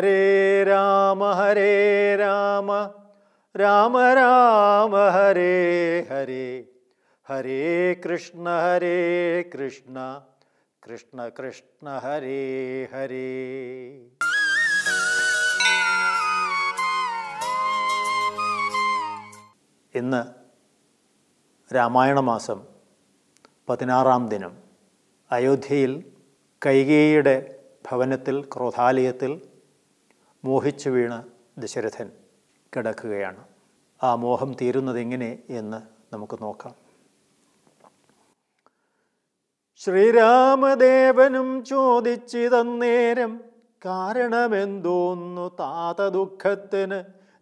ഹരേ രാമ ഹരേ രാമ രാമ രാമ ഹരേ ഹരേ ഹരേ കൃഷ്ണ ഹരേ കൃഷ്ണ കൃഷ്ണ കൃഷ്ണ ഹരേ ഹരേ ഇന്ന് രാമായണ മാസം പതിനാറാം ദിനം അയോധ്യയിൽ കൈകേയിയുടെ ഭവനത്തിൽ ക്രോധാലയത്തിൽ മോഹിച്ചു വീണ് ദശരഥൻ കിടക്കുകയാണ് ആ മോഹം തീരുന്നതെങ്ങനെ എന്ന് നമുക്ക് നോക്കാം ശ്രീരാമദേവനും ചോദിച്ചിതന്നേരം കാരണമെന്തോന്നു താത ദുഃഖത്തിന്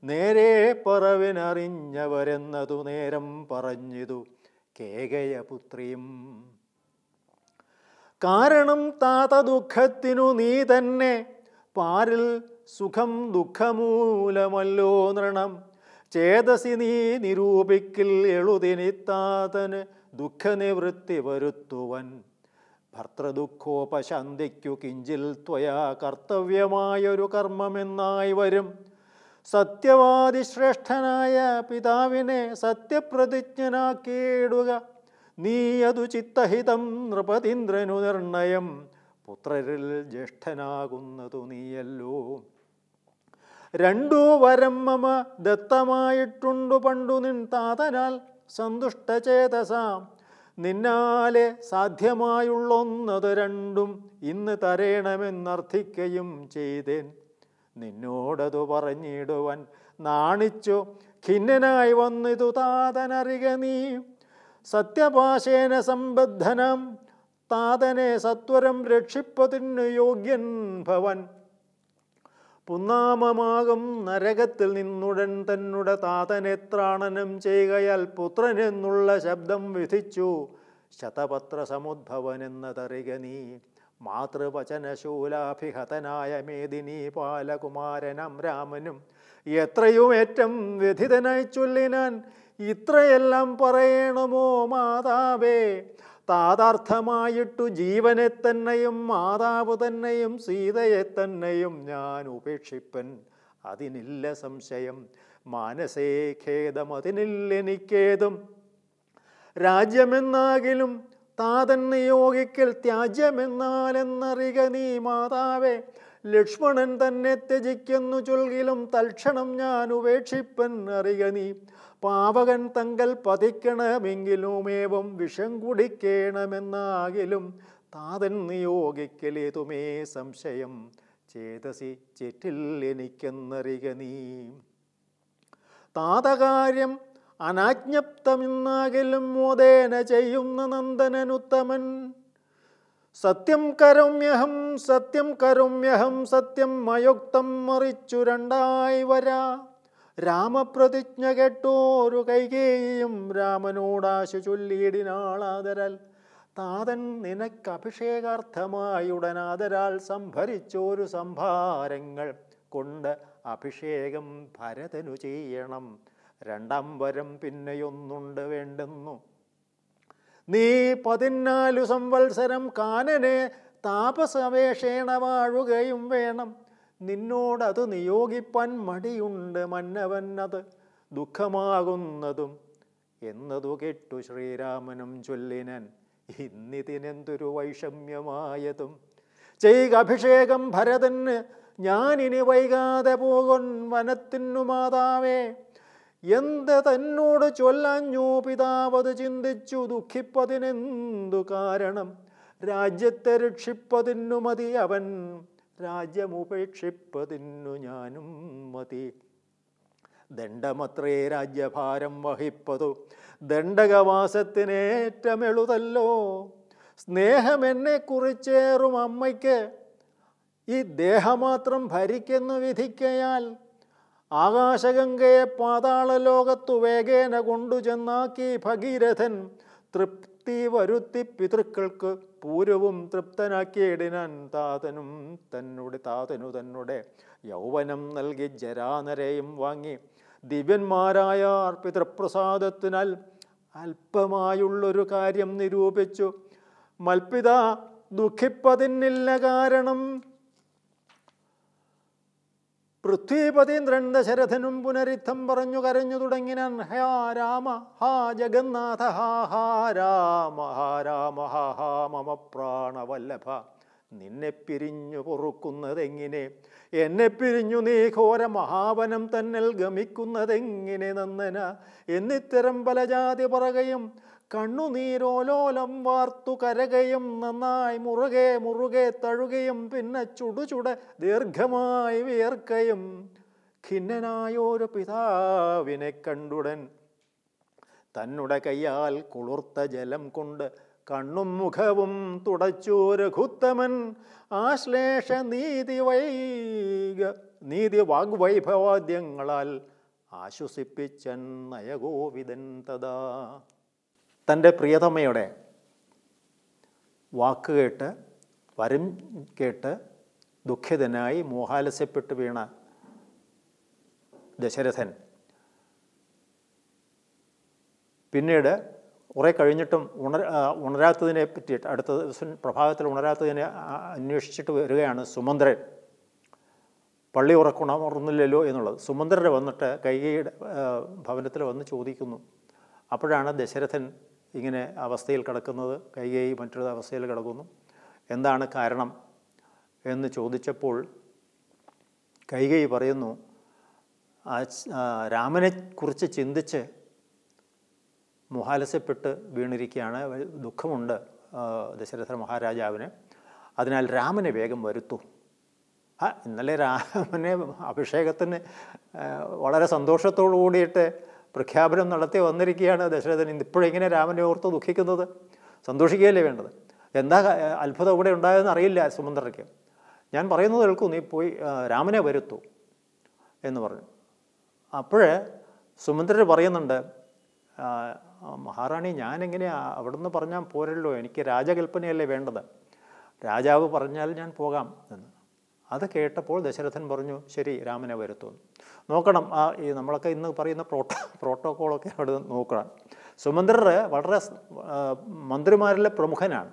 നേരെ പറവിനറിഞ്ഞവരെന്നതു നേരം പറഞ്ഞിതു കേകയപുത്രിയും കാരണം താത ദുഃഖത്തിനു നീ തന്നെ പാരിൽ സുഖം ദുഃഖമൂലമല്ലോ നൃണം ചേതസി നീ നിരൂപിക്കിൽ എഴുതിനിത്താതന് ദുഃഖനിവൃത്തി വരുത്തുവൻ ഭർത്തൃദുഃഖോപശാന്തിക്കു കിഞ്ചിൽ ത്വയാ കർത്തവ്യമായൊരു കർമ്മമെന്നായി വരും സത്യവാദി ശ്രേഷ്ഠനായ പിതാവിനെ സത്യപ്രതിജ്ഞനാക്കിയിടുക അതു ചിത്തഹിതം നൃപതീന്ദ്രനു നിർണയം പുത്രരിൽ ജ്യേഷ്ഠനാകുന്നതു നീയല്ലോ രണ്ടു വരം ദത്തമായിട്ടുണ്ടു പണ്ടു നിൻ താതനാൽ സന്തുഷ്ടചേതസാം നിന്നാലെ സാധ്യമായുള്ളൊന്നത് രണ്ടും ഇന്ന് തരേണമെന്നർത്ഥിക്കുകയും ചെയ്തേൻ നിന്നോടതു പറഞ്ഞിടുവാൻ നാണിച്ചു ഖിന്നനായി വന്നിതു താതനറിക നീ സത്യപാശേന സംബദ്ധനം താതനെ സത്വരം രക്ഷിപ്പതിന് യോഗ്യൻ ഭവൻ പുന്നാമമാകും നരകത്തിൽ നിന്നുടൻ തന്നുട താതനെത്രാണനം ചെയ്യയാൽ പുത്രനെന്നുള്ള ശബ്ദം വിധിച്ചു ശതപത്ര സമുദ്ഭവനെന്നതറിക നീ മാതൃവചനശൂലാഭിഹതനായ മേദിനി പാലകുമാരനം രാമനും എത്രയുമേറ്റം വിധിതനായി ചൊല്ലിനാൻ ഇത്രയെല്ലാം പറയണമോ മാതാവേ താതാർത്ഥമായിട്ടു ജീവനെ തന്നെയും മാതാവ് തന്നെയും സീതയെ തന്നെയും ഞാൻ ഉപേക്ഷിപ്പൻ അതിനില്ല സംശയം മാനസേ ഖേദം അതിനില്ലെനിക്കേതും രാജ്യമെന്നാകിലും താതൻ നിയോഗിക്കൽ ത്യാജ്യമെന്നാലെന്നറിക നീ മാതാവേ ലക്ഷ്മണൻ തന്നെ ത്യജിക്കുന്നു ചൊൽകിലും തൽക്ഷണം ഞാൻ ഉപേക്ഷിപ്പൻ അറിയ നീ പാവകൻ തങ്കൽ പതിക്കണമെങ്കിലുമേവം വിഷം കുടിക്കണമെന്നാകിലും താതൻ നിയോഗിക്കലേതുമേ സംശയം ചേതസി ചെറ്റിൽ എനിക്കെന്നറിക നീ താതകാര്യം അനാജ്ഞപ്തമെന്നാകിലും മോദേന ചെയ്യുന്ന നന്ദനനുത്തമൻ സത്യം കരുമ്യഹം സത്യം കരുമ്യഹം സത്യം മയുക്തം മറിച്ചു രണ്ടായി വരാ രാമപ്രതിജ്ഞ ഒരു കൈകേയും രാമനോടാശു ചൊല്ലിയിടിനാളാതരൽ താതൻ നിനക്കഭിഷേകാർത്ഥമായുടനാതരാൽ സംഭരിച്ചോരു സംഭാരങ്ങൾ കൊണ്ട് അഭിഷേകം ഭരതനു ചെയ്യണം രണ്ടാം വരം പിന്നെയൊന്നുണ്ട് വേണ്ടുന്നു നീ പതിനാലു സംവത്സരം കാനനെ താപസവേഷേണ വാഴുകയും വേണം നിന്നോടത് നിയോഗിപ്പാൻ മടിയുണ്ട് മന്നവന്നത് ദുഃഖമാകുന്നതും എന്നതു കേട്ടു ശ്രീരാമനും ചൊല്ലിനൻ ഇന്നിതിനെന്തൊരു വൈഷമ്യമായതും ചെയ്ക അഭിഷേകം ഭരതന് ഞാനിനി വൈകാതെ പോകൻ വനത്തിനു മാതാവേ എന്ത് തന്നോട് ചൊല്ലഞ്ഞു പിതാവത് ചിന്തിച്ചു ദുഃഖിപ്പതിനെന്തു കാരണം രാജ്യത്തെ രക്ഷിപ്പതിനു മതി അവൻ രാജ്യമുപേക്ഷിപ്പതിന്നു ഞാനും മതി ദണ്ഡമത്രേ രാജ്യഭാരം വഹിപ്പതു ദണ്ഡകവാസത്തിനേറ്റമെളുതല്ലോ എന്നെ കുറിച്ചേറും അമ്മയ്ക്ക് ഈ ദേഹമാത്രം ഭരിക്കുന്നു വിധിക്കയാൽ ആകാശഗംഗയെ പാതാള ലോകത്തു വേഗേന കൊണ്ടുചെന്നാക്കി ഭഗീരഥൻ തൃപ്തി വരുത്തി പിതൃക്കൾക്ക് പൂരവും തൃപ്തനാക്കിയിടിനാൻ താതനും തന്നോട് താതനു തന്നെ യൗവനം നൽകി ജരാനരെയും വാങ്ങി ദിവ്യന്മാരായ അർപ്പിതൃപ്രസാദത്തിനാൽ അല്പമായുള്ളൊരു കാര്യം നിരൂപിച്ചു മൽപിത ദുഃഖിപ്പതിന്നില്ല കാരണം പൃഥ്വീപതീന്ദ്രൻ ദശരഥനും പുനരിത്തം പറഞ്ഞു കരഞ്ഞു തുടങ്ങിനൻ ഹാ രാമ ഹാ ജഗന്നാഥ ഹാ ഹാ രാമ ഹാ രാമ ഹാ ഹാ മമ പ്രാണവല്ലഭ നിന്നെ പിരിഞ്ഞു പൊറുക്കുന്നതെങ്ങനെ എന്നെ പിരിഞ്ഞു നീ ഘോര മഹാവനം തന്നെ ഗമിക്കുന്നതെങ്ങനെ നന്ദന എന്നിത്തരം പല ജാതി പറകയും കണ്ണുനീരോലോലം വാർത്തു കരകയും നന്നായി മുറുകെ മുറുകെ തഴുകയും പിന്നെ ചുടുചുട ദീർഘമായി വിയർക്കയും ഖിന്നനായൊരു പിതാവിനെ കണ്ടുടൻ തന്നുടെ കയ്യാൽ കുളിർത്ത ജലം കൊണ്ട് കണ്ണും മുഖവും തുടച്ചു രഘുത്തമൻ ആശ്ലേഷ നീതി വൈക നീതി വാഗ്വൈഭവാദ്യങ്ങളാൽ ആശ്വസിപ്പിച്ചൻ നയഗോവിതൻ തഥാ തൻ്റെ പ്രിയതമ്മയുടെ വാക്ക് കേട്ട് വരം കേട്ട് ദുഃഖിതനായി മോഹാലസ്യപ്പെട്ട് വീണ ദശരഥൻ പിന്നീട് കുറേ കഴിഞ്ഞിട്ടും ഉണർ ഉണരാത്തതിനെ പറ്റിയിട്ട് അടുത്ത ദിവസം പ്രഭാതത്തിൽ ഉണരാത്തതിനെ അന്വേഷിച്ചിട്ട് വരികയാണ് സുമന്ദ്രൻ പള്ളി ഉറക്കണം ഉറന്നില്ലല്ലോ എന്നുള്ളത് സുമന്ദ്രൻ വന്നിട്ട് കൈകയുടെ ഭവനത്തിൽ വന്ന് ചോദിക്കുന്നു അപ്പോഴാണ് ദശരഥൻ ഇങ്ങനെ അവസ്ഥയിൽ കിടക്കുന്നത് കൈകൈ മറ്റൊരു അവസ്ഥയിൽ കിടക്കുന്നു എന്താണ് കാരണം എന്ന് ചോദിച്ചപ്പോൾ കൈകൈ പറയുന്നു രാമനെ കുറിച്ച് ചിന്തിച്ച് മുഹാലസ്യപ്പെട്ട് വീണിരിക്കുകയാണ് ദുഃഖമുണ്ട് ദശരഥ മഹാരാജാവിന് അതിനാൽ രാമനെ വേഗം വരുത്തൂ ആ ഇന്നലെ രാമനെ അഭിഷേകത്തിന് വളരെ സന്തോഷത്തോടു കൂടിയിട്ട് പ്രഖ്യാപനം നടത്തി വന്നിരിക്കുകയാണ് ദശരഥൻ ഇപ്പോഴെങ്ങനെ രാമനെ ഓർത്ത് ദുഃഖിക്കുന്നത് സന്തോഷിക്കുകയല്ലേ വേണ്ടത് എന്താ അത്ഭുതം ഇവിടെ ഉണ്ടായതെന്ന് അറിയില്ല സുമന്ദ്രയ്ക്ക് ഞാൻ പറയുന്നത് കേൾക്കൂ നീ പോയി രാമനെ വരുത്തൂ എന്ന് പറഞ്ഞു അപ്പോഴേ സുമന്ദ്രർ പറയുന്നുണ്ട് മഹാറാണി ഞാനെങ്ങനെയാ അവിടെ നിന്ന് പറഞ്ഞാൽ പോരല്ലോ എനിക്ക് രാജകൽപ്പനയല്ലേ വേണ്ടത് രാജാവ് പറഞ്ഞാൽ ഞാൻ പോകാം എന്ന് അത് കേട്ടപ്പോൾ ദശരഥൻ പറഞ്ഞു ശരി രാമനെ വരുത്തുന്നു നോക്കണം ആ ഈ നമ്മളൊക്കെ ഇന്ന് പറയുന്ന പ്രോട്ടോ പ്രോട്ടോക്കോളൊക്കെ അവിടെ നോക്കണം സുമന്ത്രർ വളരെ മന്ത്രിമാരിലെ പ്രമുഖനാണ്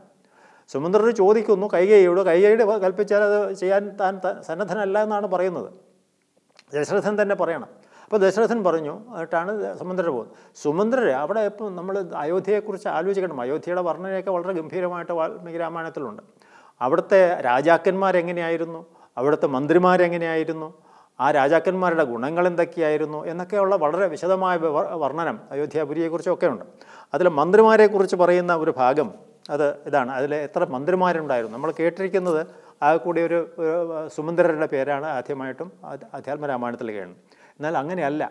സുമന്ത്രർ ചോദിക്കുന്നു കൈകൈയോട് കൈകൈയുടെ കൽപ്പിച്ചാൽ അത് ചെയ്യാൻ താൻ സന്നദ്ധനല്ല എന്നാണ് പറയുന്നത് ദശരഥൻ തന്നെ പറയണം അപ്പോൾ ദശരഥൻ പറഞ്ഞു ആയിട്ടാണ് സുമന്ത്രര പോകുന്നത് സുമന്ത്രര അവിടെ ഇപ്പം നമ്മൾ അയോധ്യയെക്കുറിച്ച് ആലോചിക്കണം അയോധ്യയുടെ വർണ്ണനയൊക്കെ വളരെ ഗംഭീരമായിട്ട് വാൽമീകി രാമായണത്തിലുണ്ട് അവിടുത്തെ രാജാക്കന്മാരെങ്ങനെയായിരുന്നു അവിടുത്തെ മന്ത്രിമാരെങ്ങനെയായിരുന്നു ആ രാജാക്കന്മാരുടെ ഗുണങ്ങൾ എന്തൊക്കെയായിരുന്നു എന്നൊക്കെയുള്ള വളരെ വിശദമായ വർണ്ണനം അയോധ്യാപുരിയെക്കുറിച്ചൊക്കെ ഉണ്ട് അതിൽ മന്ത്രിമാരെക്കുറിച്ച് പറയുന്ന ഒരു ഭാഗം അത് ഇതാണ് അതിൽ എത്ര മന്ത്രിമാരുണ്ടായിരുന്നു നമ്മൾ കേട്ടിരിക്കുന്നത് ആ കൂടി ഒരു സുമന്ത്രരുടെ പേരാണ് ആദ്യമായിട്ടും ആധ്യാത്മരാമായണത്തിൽ കേൾക്കുന്നത് എന്നാൽ അങ്ങനെയല്ല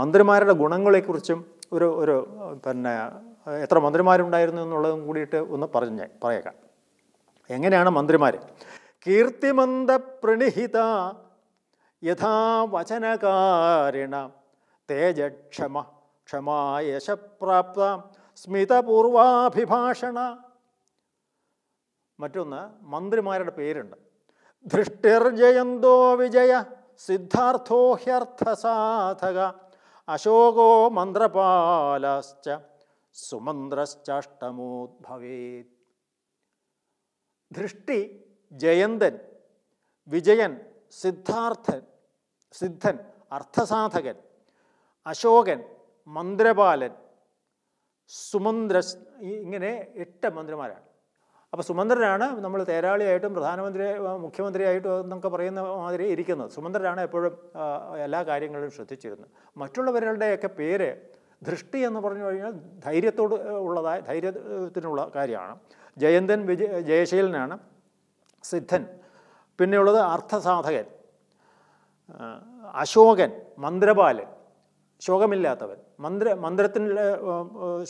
മന്ത്രിമാരുടെ ഗുണങ്ങളെക്കുറിച്ചും ഒരു ഒരു പിന്നെ എത്ര മന്ത്രിമാരുണ്ടായിരുന്നു എന്നുള്ളതും കൂടിയിട്ട് ഒന്ന് പറഞ്ഞ പറയേക്കാം എങ്ങനെയാണ് മന്ത്രിമാർ കീർത്തിമന്ത പ്രണിഹിത യഥാവചനകാരിണ തേജക്ഷമ യശപ്രാപ്ത സ്മിതപൂർവാഭിഭാഷണ മറ്റൊന്ന് മന്ത്രിമാരുടെ പേരുണ്ട് ധൃഷ്ടിർജയന്തോ വിജയ സിദ്ധാർത്ഥോഹ്യർത്ഥസാധക അശോകോ മന്ത്രപാലശ്ച സുമന്ത്രശ്ചാഷ്ടമോദ്ഭവേത് ധൃഷ്ടി ജയന്തൻ വിജയൻ സിദ്ധാർത്ഥൻ സിദ്ധൻ അർത്ഥസാധകൻ അശോകൻ മന്ത്രപാലൻ സുമന്ത്ര ഇങ്ങനെ എട്ട് മന്ത്രിമാരാണ് അപ്പോൾ സുമന്ദ്രനാണ് നമ്മൾ തേരാളിയായിട്ടും പ്രധാനമന്ത്രി മുഖ്യമന്ത്രിയായിട്ടും എന്നൊക്കെ പറയുന്ന മാതിരി ഇരിക്കുന്നത് സുമന്ദ്രനാണ് എപ്പോഴും എല്ലാ കാര്യങ്ങളിലും ശ്രദ്ധിച്ചിരുന്നത് മറ്റുള്ളവരുടെയൊക്കെ പേര് ദൃഷ്ടി എന്ന് പറഞ്ഞു കഴിഞ്ഞാൽ ധൈര്യത്തോട് ഉള്ളതായ ധൈര്യത്തിനുള്ള കാര്യമാണ് ജയന്തൻ വിജയ ജയശീലനാണ് സിദ്ധൻ പിന്നെയുള്ളത് അർത്ഥസാധകൻ അശോകൻ മന്ത്രപാലൻ ശോകമില്ലാത്തവൻ മന്ത്ര മന്ത്രത്തിൽ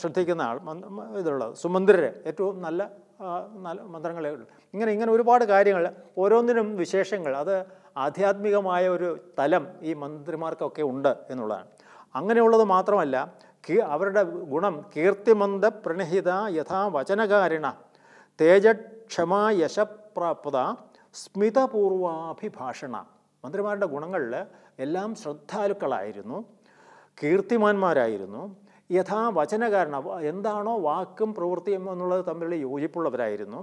ശ്രദ്ധിക്കുന്ന ആൾ ഇതുള്ളത് സുമന്ദ്രർ ഏറ്റവും നല്ല മന്ത്രങ്ങളേ മന്ത്രങ്ങളെ ഇങ്ങനെ ഇങ്ങനെ ഒരുപാട് കാര്യങ്ങൾ ഓരോന്നിനും വിശേഷങ്ങൾ അത് ആധ്യാത്മികമായ ഒരു തലം ഈ മന്ത്രിമാർക്കൊക്കെ ഉണ്ട് എന്നുള്ളതാണ് അങ്ങനെയുള്ളത് മാത്രമല്ല അവരുടെ ഗുണം കീർത്തിമന്ത പ്രണിഹിത യഥാ വചനകാരിണ തേജക്ഷമാ യശപ്രാപ്ത സ്മിതപൂർവാഭിഭാഷണ മന്ത്രിമാരുടെ ഗുണങ്ങളിൽ എല്ലാം ശ്രദ്ധാലുക്കളായിരുന്നു കീർത്തിമാന്മാരായിരുന്നു യഥാവചനകാരണം എന്താണോ വാക്കും പ്രവൃത്തിയും എന്നുള്ളത് തമ്മിലുള്ള യോജിപ്പുള്ളവരായിരുന്നു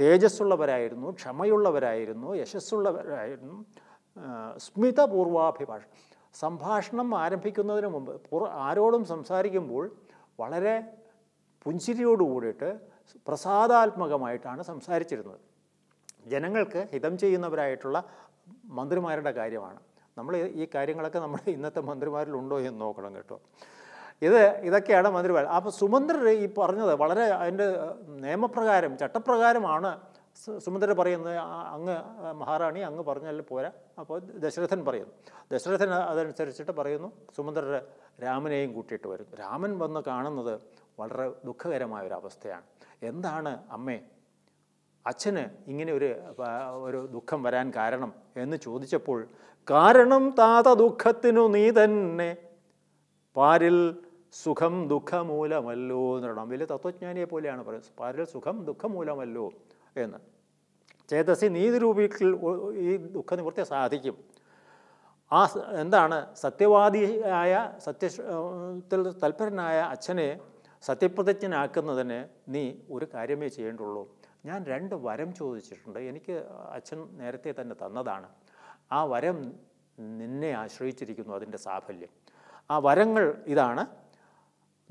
തേജസ്സുള്ളവരായിരുന്നു ക്ഷമയുള്ളവരായിരുന്നു യശസ്സുള്ളവരായിരുന്നു സ്മിതപൂർവാഭിഭാഷ സംഭാഷണം ആരംഭിക്കുന്നതിന് മുമ്പ് ആരോടും സംസാരിക്കുമ്പോൾ വളരെ പുഞ്ചിരിയോടുകൂടിയിട്ട് പ്രസാദാത്മകമായിട്ടാണ് സംസാരിച്ചിരുന്നത് ജനങ്ങൾക്ക് ഹിതം ചെയ്യുന്നവരായിട്ടുള്ള മന്ത്രിമാരുടെ കാര്യമാണ് നമ്മൾ ഈ കാര്യങ്ങളൊക്കെ നമ്മുടെ ഇന്നത്തെ മന്ത്രിമാരിലുണ്ടോ എന്ന് നോക്കണം കേട്ടോ ഇത് ഇതൊക്കെയാണ് മന്ത്രിമാർ അപ്പോൾ സുമന്ത്രർ ഈ പറഞ്ഞത് വളരെ അതിൻ്റെ നിയമപ്രകാരം ചട്ടപ്രകാരമാണ് സുമന്ത്രർ പറയുന്നത് അങ്ങ് മഹാറാണി അങ്ങ് പറഞ്ഞാൽ പോരാ അപ്പോൾ ദശരഥൻ പറയുന്നു ദശരഥൻ അതനുസരിച്ചിട്ട് പറയുന്നു സുമന്ത്രർ രാമനെയും കൂട്ടിയിട്ട് വരും രാമൻ വന്ന് കാണുന്നത് വളരെ ദുഃഖകരമായ ഒരു അവസ്ഥയാണ് എന്താണ് അമ്മേ അച്ഛന് ഇങ്ങനെ ഒരു ഒരു ദുഃഖം വരാൻ കാരണം എന്ന് ചോദിച്ചപ്പോൾ കാരണം താത ദുഃഖത്തിനു നീ തന്നെ പാരിൽ സുഖം ദുഃഖമൂലമല്ലോ എന്ന് പറയണം വലിയ തത്വജ്ഞാനിയെ പോലെയാണ് പറയുന്നത് പാരിൽ സുഖം ദുഃഖമൂലമല്ലോ എന്ന് ചേതസി നീതി രൂപീക്കൾ ഈ ദുഃഖനിവൃത്തി സാധിക്കും ആ എന്താണ് സത്യവാദിയായ സത്യത്തിൽ തൽപരനായ അച്ഛനെ സത്യപ്രതിജ്ഞനാക്കുന്നതിന് നീ ഒരു കാര്യമേ ചെയ്യേണ്ടുള്ളൂ ഞാൻ രണ്ട് വരം ചോദിച്ചിട്ടുണ്ട് എനിക്ക് അച്ഛൻ നേരത്തെ തന്നെ തന്നതാണ് ആ വരം നിന്നെ ആശ്രയിച്ചിരിക്കുന്നു അതിൻ്റെ സാഫല്യം ആ വരങ്ങൾ ഇതാണ്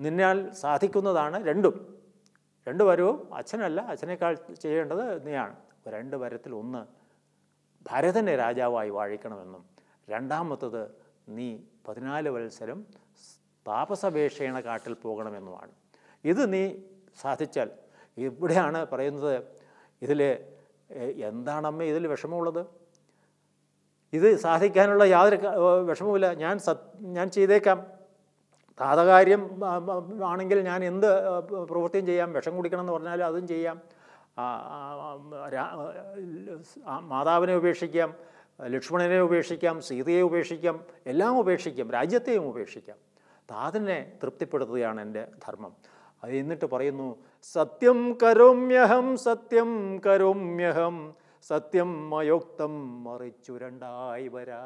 നിന്നാൽ സാധിക്കുന്നതാണ് രണ്ടും രണ്ടു വരവും അച്ഛനല്ല അച്ഛനേക്കാൾ ചെയ്യേണ്ടത് നീയാണ് രണ്ട് വരത്തിൽ ഒന്ന് ഭരതനെ രാജാവായി വാഴിക്കണമെന്നും രണ്ടാമത്തത് നീ പതിനാല് വത്സരം താപസവേഷേണ കാട്ടിൽ പോകണമെന്നുമാണ് ഇത് നീ സാധിച്ചാൽ ഇവിടെയാണ് പറയുന്നത് ഇതിൽ എന്താണമ്മ ഇതിൽ വിഷമമുള്ളത് ഇത് സാധിക്കാനുള്ള യാതൊരു വിഷമവുമില്ല ഞാൻ സത് ഞാൻ ചെയ്തേക്കാം താതകാര്യം ആണെങ്കിൽ ഞാൻ എന്ത് പ്രവൃത്തിയും ചെയ്യാം വിഷം കുടിക്കണം എന്ന് പറഞ്ഞാൽ അതും ചെയ്യാം മാതാവിനെ ഉപേക്ഷിക്കാം ലക്ഷ്മണനെ ഉപേക്ഷിക്കാം സീതയെ ഉപേക്ഷിക്കാം എല്ലാം ഉപേക്ഷിക്കാം രാജ്യത്തെയും ഉപേക്ഷിക്കാം താതനെ തൃപ്തിപ്പെടുത്തുകയാണ് എൻ്റെ ധർമ്മം അത് എന്നിട്ട് പറയുന്നു സത്യം കരോമ്യഹം സത്യം കരോമ്യഹം സത്യം മയോക്തം മറിച്ചുരണ്ടായി വരാ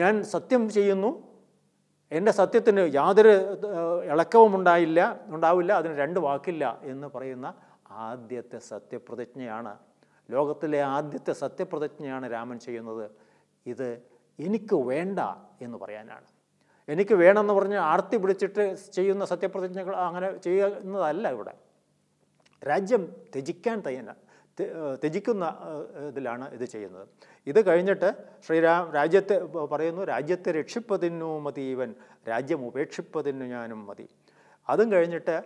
ഞാൻ സത്യം ചെയ്യുന്നു എൻ്റെ സത്യത്തിന് യാതൊരു ഇളക്കവും ഉണ്ടായില്ല ഉണ്ടാവില്ല അതിന് രണ്ട് വാക്കില്ല എന്ന് പറയുന്ന ആദ്യത്തെ സത്യപ്രതിജ്ഞയാണ് ലോകത്തിലെ ആദ്യത്തെ സത്യപ്രതിജ്ഞയാണ് രാമൻ ചെയ്യുന്നത് ഇത് എനിക്ക് വേണ്ട എന്ന് പറയാനാണ് എനിക്ക് വേണമെന്ന് പറഞ്ഞ് ആർത്തി പിടിച്ചിട്ട് ചെയ്യുന്ന സത്യപ്രതിജ്ഞകൾ അങ്ങനെ ചെയ്യുന്നതല്ല ഇവിടെ രാജ്യം ത്യജിക്കാൻ തയ്യാനാണ് ത്യജിക്കുന്ന ഇതിലാണ് ഇത് ചെയ്യുന്നത് ഇത് കഴിഞ്ഞിട്ട് ശ്രീരാം രാജ്യത്തെ പറയുന്നു രാജ്യത്തെ രക്ഷിപ്പതിനു ഇവൻ രാജ്യം ഉപേക്ഷിപ്പതിനു ഞാനും മതി അതും കഴിഞ്ഞിട്ട്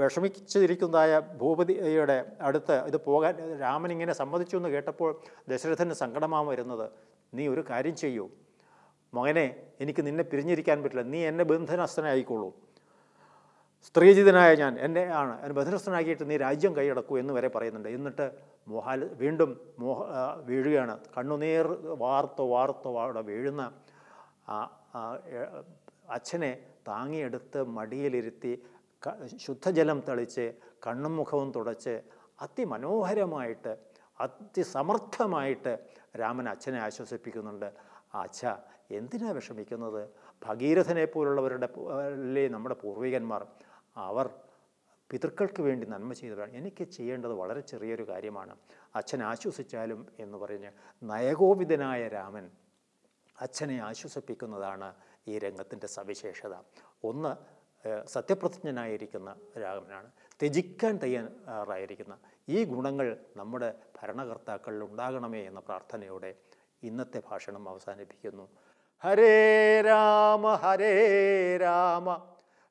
വിഷമിച്ചിരിക്കുന്നതായ ഭൂപതിയുടെ അടുത്ത് ഇത് പോകാൻ രാമൻ ഇങ്ങനെ സമ്മതിച്ചു എന്ന് കേട്ടപ്പോൾ ദശരഥന് സങ്കടമാണ് വരുന്നത് നീ ഒരു കാര്യം ചെയ്യൂ മകനെ എനിക്ക് നിന്നെ പിരിഞ്ഞിരിക്കാൻ പറ്റില്ല നീ എന്നെ ബന്ധനസ്ഥനായിക്കോളൂ സ്ത്രീജിതനായ ഞാൻ എന്നെ ആണ് എന്നെ ബധനസ്ഥനാക്കിയിട്ട് നീ രാജ്യം കൈയടക്കൂ എന്ന് വരെ പറയുന്നുണ്ട് എന്നിട്ട് മോഹാൽ വീണ്ടും മോഹ വീഴുകയാണ് കണ്ണുനീർ വാർത്ത വാർത്ത് അവിടെ വീഴുന്ന അച്ഛനെ താങ്ങിയെടുത്ത് മടിയിലിരുത്തി ശുദ്ധജലം തളിച്ച് കണ്ണും മുഖവും തുടച്ച് അതിമനോഹരമായിട്ട് അതിസമർത്ഥമായിട്ട് രാമൻ അച്ഛനെ ആശ്വസിപ്പിക്കുന്നുണ്ട് അച്ഛ എന്തിനാണ് വിഷമിക്കുന്നത് ഭഗീരഥനെ പോലുള്ളവരുടെ നമ്മുടെ പൂർവികന്മാർ അവർ പിതൃക്കൾക്ക് വേണ്ടി നന്മ ചെയ്തവരാണ് എനിക്ക് ചെയ്യേണ്ടത് വളരെ ചെറിയൊരു കാര്യമാണ് അച്ഛൻ ആശ്വസിച്ചാലും എന്ന് പറഞ്ഞ് നയകോപിതനായ രാമൻ അച്ഛനെ ആശ്വസിപ്പിക്കുന്നതാണ് ഈ രംഗത്തിൻ്റെ സവിശേഷത ഒന്ന് സത്യപ്രതിജ്ഞനായിരിക്കുന്ന രാമനാണ് ത്യജിക്കാൻ തയ്യാറായിരിക്കുന്ന ഈ ഗുണങ്ങൾ നമ്മുടെ ഭരണകർത്താക്കളിൽ ഉണ്ടാകണമേ എന്ന പ്രാർത്ഥനയോടെ ഇന്നത്തെ ഭാഷണം അവസാനിപ്പിക്കുന്നു ഹരേ രാമ ഹരേ രാമ